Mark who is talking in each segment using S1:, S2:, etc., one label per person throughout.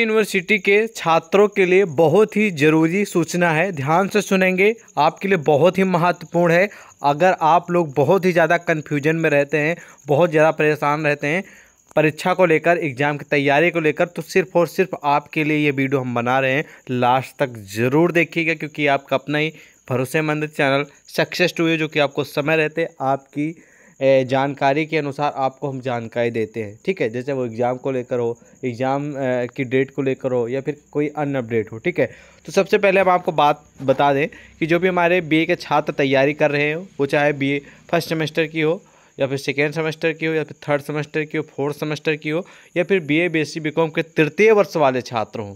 S1: university के छात्रों के लिए बहुत ही ज़रूरी सूचना है ध्यान से सुनेंगे आपके लिए बहुत ही महत्वपूर्ण है अगर आप लोग बहुत ही ज़्यादा कन्फ्यूजन में रहते हैं बहुत ज़्यादा परेशान रहते हैं परीक्षा को लेकर एग्ज़ाम की तैयारी को लेकर तो सिर्फ और सिर्फ आपके लिए ये वीडियो हम बना रहे हैं लास्ट तक ज़रूर देखिएगा क्योंकि आपका अपना ही भरोसेमंद चैनल सक्सेस टू है जो कि आपको समय रहते आपकी जानकारी के अनुसार आपको हम जानकारी देते हैं ठीक है जैसे वो एग्ज़ाम को लेकर हो एग्ज़ाम की डेट को लेकर हो या फिर कोई अन अपडेट हो ठीक है तो सबसे पहले हम आपको बात बता दें कि जो भी हमारे बी के छात्र तैयारी कर रहे हो वो चाहे बी फर्स्ट सेमेस्टर की हो या फिर सेकेंड सेमेस्टर की हो या फिर थर्ड सेमेस्टर की हो फोर्थ सेमेस्टर की हो या फिर B A B S C B com के तृतीय वर्ष वाले छात्र हों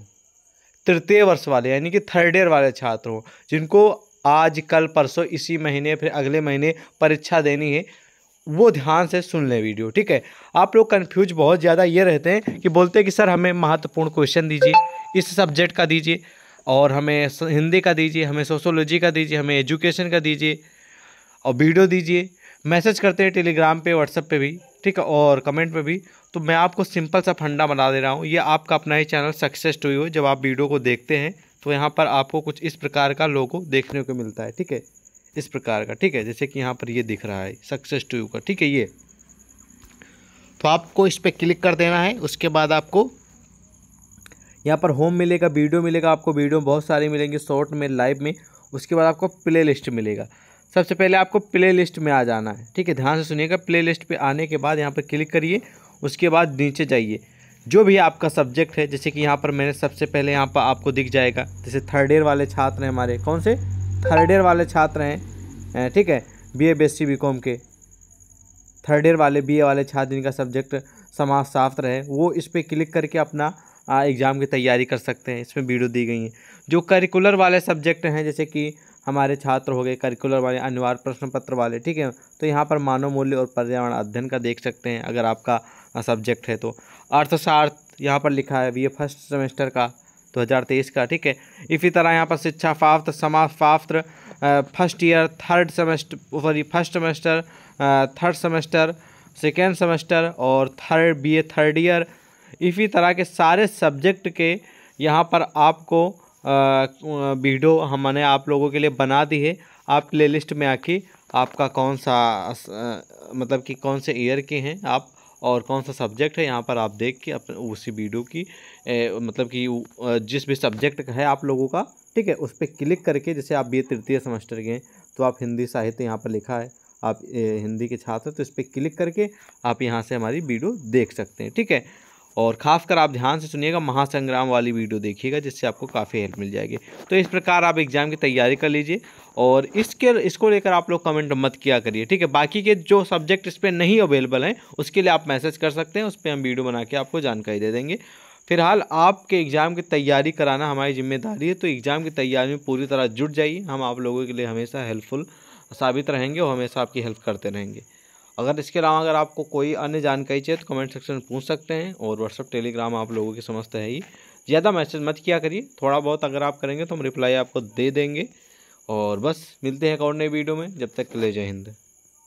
S1: तृतीय वर्ष वाले यानी कि थर्ड ईयर वाले छात्र हों जिनको आज कल परसों इसी महीने फिर अगले महीने परीक्षा देनी है वो ध्यान से सुन लें वीडियो ठीक है आप लोग कन्फ्यूज बहुत ज़्यादा ये रहते हैं कि बोलते हैं कि सर हमें महत्वपूर्ण क्वेश्चन दीजिए इस सब्जेक्ट का दीजिए और हमें हिंदी का दीजिए हमें सोशोलॉजी का दीजिए हमें एजुकेशन का दीजिए और वीडियो दीजिए मैसेज करते हैं टेलीग्राम पे व्हाट्सअप पे भी ठीक है और कमेंट पे भी तो मैं आपको सिंपल सा फंडा बना दे रहा हूँ ये आपका अपना ही चैनल सक्सेस टू हो जब आप वीडियो को देखते हैं तो यहाँ पर आपको कुछ इस प्रकार का लोगो देखने को मिलता है ठीक है इस प्रकार का ठीक है जैसे कि यहाँ पर ये दिख रहा है सक्सेस टू यू का ठीक है ये तो आपको इस पर क्लिक कर देना है उसके बाद आपको यहाँ पर होम मिलेगा वीडियो मिलेगा आपको वीडियो बहुत सारे मिलेंगे शॉर्ट में लाइव में उसके बाद आपको प्ले लिस्ट मिलेगा सबसे पहले आपको प्ले लिस्ट में आ जाना है ठीक है ध्यान से सुनिएगा प्ले लिस्ट पर आने के बाद यहाँ पर क्लिक करिए उसके बाद नीचे जाइए जो भी आपका सब्जेक्ट है जैसे कि यहाँ पर मैंने सबसे पहले यहाँ पर आपको दिख जाएगा जैसे थर्ड ईयर वाले छात्र हैं हमारे कौन से थर्ड ईयर वाले छात्र हैं ठीक है बी ए बी एस के थर्ड ईयर वाले बी वाले छात्र जिनका सब्जेक्ट समाज शास्त्र है वो इस पर क्लिक करके अपना एग्ज़ाम की तैयारी कर सकते हैं इसमें वीडियो दी गई हैं जो करिकुलर वाले सब्जेक्ट हैं जैसे कि हमारे छात्र हो गए करिकुलर वाले अनिवार्य प्रश्न पत्र वाले ठीक है तो यहाँ पर मानव मूल्य और पर्यावरण अध्ययन का देख सकते हैं अगर आपका सब्जेक्ट है तो अर्थशास्त्र यहाँ पर लिखा है बी फर्स्ट सेमेस्टर का 2023 का ठीक है इसी तरह यहाँ पर शिक्षा फाफ्त्र समाज फाफ्त first year third semester sorry first semester third semester second semester और थर्ड ए थर्ड ईयर इसी तरह के सारे सब्जेक्ट के यहाँ पर आपको वीडियो हमने आप लोगों के लिए बना दी है आप लिस्ट में आके आपका कौन सा मतलब कि कौन से ईयर के हैं आप और कौन सा सब्जेक्ट है यहाँ पर आप देख के अपने उसी वीडियो की ए, मतलब कि जिस भी सब्जेक्ट है आप लोगों का ठीक है उस पर क्लिक करके जैसे आप बी तृतीय सेमेस्टर के हैं तो आप हिंदी साहित्य यहाँ पर लिखा है आप ए, हिंदी के छात्र तो इस पर क्लिक करके आप यहाँ से हमारी वीडियो देख सकते हैं ठीक है और ख़ासकर आप ध्यान से सुनिएगा महासंग्राम वाली वीडियो देखिएगा जिससे आपको काफ़ी हेल्प मिल जाएगी तो इस प्रकार आप एग्ज़ाम की तैयारी कर लीजिए और इसके इसको लेकर आप लोग कमेंट मत किया करिए ठीक है बाकी के जो सब्जेक्ट इस पर नहीं अवेलेबल हैं उसके लिए आप मैसेज कर सकते हैं उस पर हम वीडियो बना के आपको जानकारी दे देंगे फिलहाल आपके एग्ज़ाम की तैयारी कराना हमारी जिम्मेदारी है तो एग्ज़ाम की तैयारी में पूरी तरह जुट जाइए हम आप लोगों के लिए हमेशा हेल्पफुल साबित रहेंगे और हमेशा आपकी हेल्प करते रहेंगे अगर इसके अलावा अगर आपको कोई अन्य जानकारी चाहिए तो कमेंट सेक्शन में पूछ सकते हैं और व्हाट्सअप टेलीग्राम आप लोगों की समझते है ही ज़्यादा मैसेज मत किया करिए थोड़ा बहुत अगर आप करेंगे तो हम रिप्लाई आपको दे देंगे और बस मिलते हैं एक और नई वीडियो में जब तक ले जय हिंद